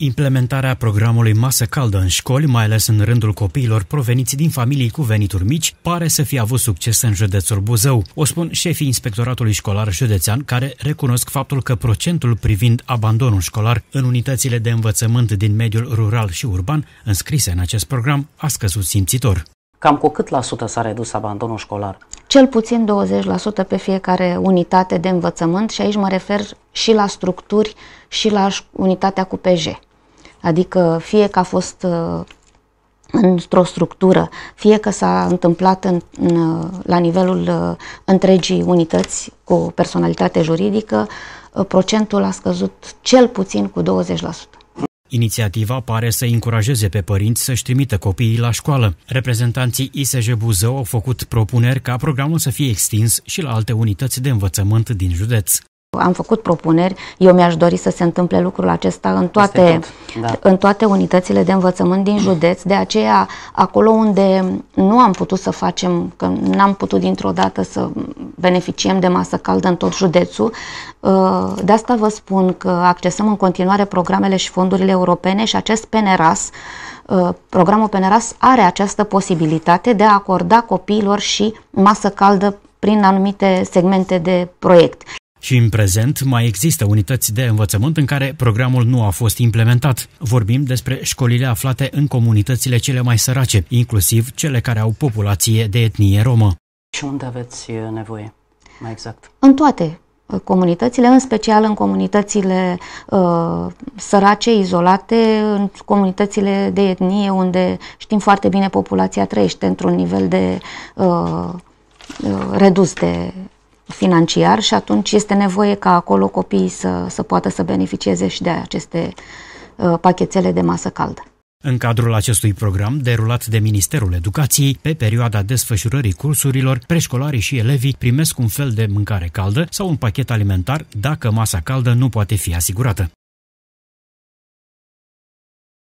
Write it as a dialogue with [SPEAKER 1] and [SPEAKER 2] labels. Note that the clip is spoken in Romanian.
[SPEAKER 1] Implementarea programului Masă Caldă în școli, mai ales în rândul copiilor proveniți din familii cu venituri mici, pare să fi avut succes în județul Buzău. O spun șefii Inspectoratului Școlar Județean, care recunosc faptul că procentul privind abandonul școlar în unitățile de învățământ din mediul rural și urban, înscrise în acest program, a scăzut simțitor.
[SPEAKER 2] Cam cu cât la sută s-a redus abandonul școlar? Cel puțin 20% pe fiecare unitate de învățământ și aici mă refer și la structuri și la unitatea cu PJ. Adică fie că a fost uh, într-o structură, fie că s-a întâmplat în, în, uh, la nivelul uh, întregii unități cu personalitate juridică, procentul a scăzut cel puțin cu 20%.
[SPEAKER 1] Inițiativa pare să încurajeze pe părinți să-și trimită copiii la școală. Reprezentanții ISJ Buzău au făcut propuneri ca programul să fie extins și la alte unități de învățământ din județ.
[SPEAKER 2] Am făcut propuneri, eu mi-aș dori să se întâmple lucrul acesta în toate, da. în toate unitățile de învățământ din județ, de aceea acolo unde nu am putut să facem, că n-am putut dintr-o dată să beneficiem de masă caldă în tot județul, uh, de asta vă spun că accesăm în continuare programele și fondurile europene și acest PNRAS, uh, programul PNRAS are această posibilitate de a acorda copiilor și masă caldă prin anumite segmente de
[SPEAKER 1] proiect. Și în prezent mai există unități de învățământ în care programul nu a fost implementat. Vorbim despre școlile aflate în comunitățile cele mai sărace, inclusiv cele care au populație de etnie romă. Și unde aveți uh, nevoie, mai exact?
[SPEAKER 2] În toate uh, comunitățile, în special în comunitățile uh, sărace, izolate, în comunitățile de etnie, unde știm foarte bine populația trăiește într-un nivel de uh, uh, redus de financiar și atunci este nevoie ca acolo copiii să, să poată să beneficieze și de aceste uh, pachetele de masă caldă.
[SPEAKER 1] În cadrul acestui program, derulat de Ministerul Educației, pe perioada desfășurării cursurilor, preșcolarii și elevii primesc un fel de mâncare caldă sau un pachet alimentar dacă masa caldă nu poate fi asigurată.